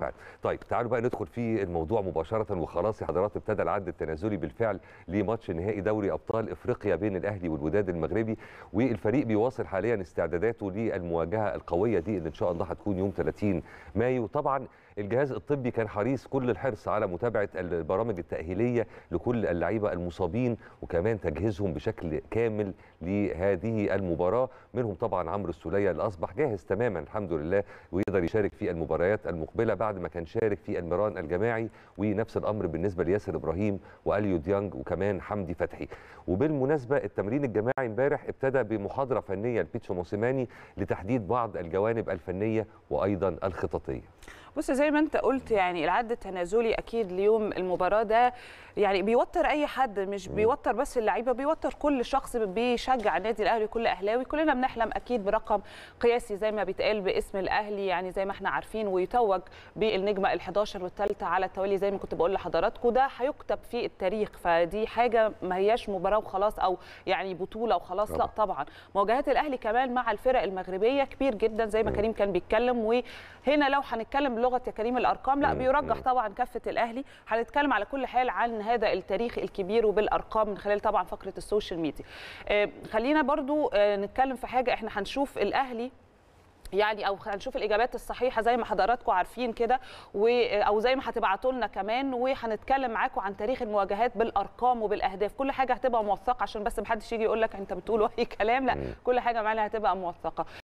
بالفعل طيب تعالوا بقى ندخل في الموضوع مباشره وخلاص يا حضرات ابتدى العد التنازلي بالفعل لماتش نهائي دوري ابطال افريقيا بين الاهلي والوداد المغربي والفريق بيواصل حاليا استعداداته للمواجهه القويه دي اللي ان شاء الله هتكون يوم 30 مايو طبعا الجهاز الطبي كان حريص كل الحرص على متابعه البرامج التاهيليه لكل اللعيبه المصابين وكمان تجهيزهم بشكل كامل لهذه المباراه منهم طبعا عمرو السوليه اللي اصبح جاهز تماما الحمد لله ويقدر يشارك في المباريات المقبله بعد بعد ما كان شارك في المران الجماعي ونفس الامر بالنسبه لياسر ابراهيم واليو ديانج وكمان حمدي فتحي وبالمناسبه التمرين الجماعي امبارح ابتدى بمحاضره فنيه لبيتشو موسيماني لتحديد بعض الجوانب الفنيه وايضا الخططيه بص زي ما انت قلت يعني العد التنازلي اكيد ليوم المباراه ده يعني بيوتر اي حد مش بيوتر بس اللعيبه بيوتر كل شخص بيشجع النادي الاهلي كل اهلاوي كلنا بنحلم اكيد برقم قياسي زي ما بيتقال باسم الاهلي يعني زي ما احنا عارفين ويتوج بالنجمه ال11 والثالثه على التوالي زي ما كنت بقول لحضراتكم ده هيكتب في التاريخ فدي حاجه ما هياش مباراه وخلاص او يعني بطوله وخلاص لا طبعا مواجهات الاهلي كمان مع الفرق المغربيه كبير جدا زي ما كريم كان بيتكلم وهنا لو هنتكلم بلغه يا كريم الارقام لا بيرجح طبعا كفه الاهلي هنتكلم على كل حال عن هذا التاريخ الكبير وبالارقام من خلال طبعا فقره السوشيال ميديا آه، خلينا برضو آه، نتكلم في حاجه احنا هنشوف الاهلي يعني او هنشوف الاجابات الصحيحه زي ما حضراتكم عارفين كده و... آه، او زي ما هتبعتوا لنا كمان وهنتكلم معاكم عن تاريخ المواجهات بالارقام وبالاهداف كل حاجه هتبقى موثقه عشان بس محدش يجي يقول لك انت بتقول اي كلام لا كل حاجه معانا هتبقى موثقه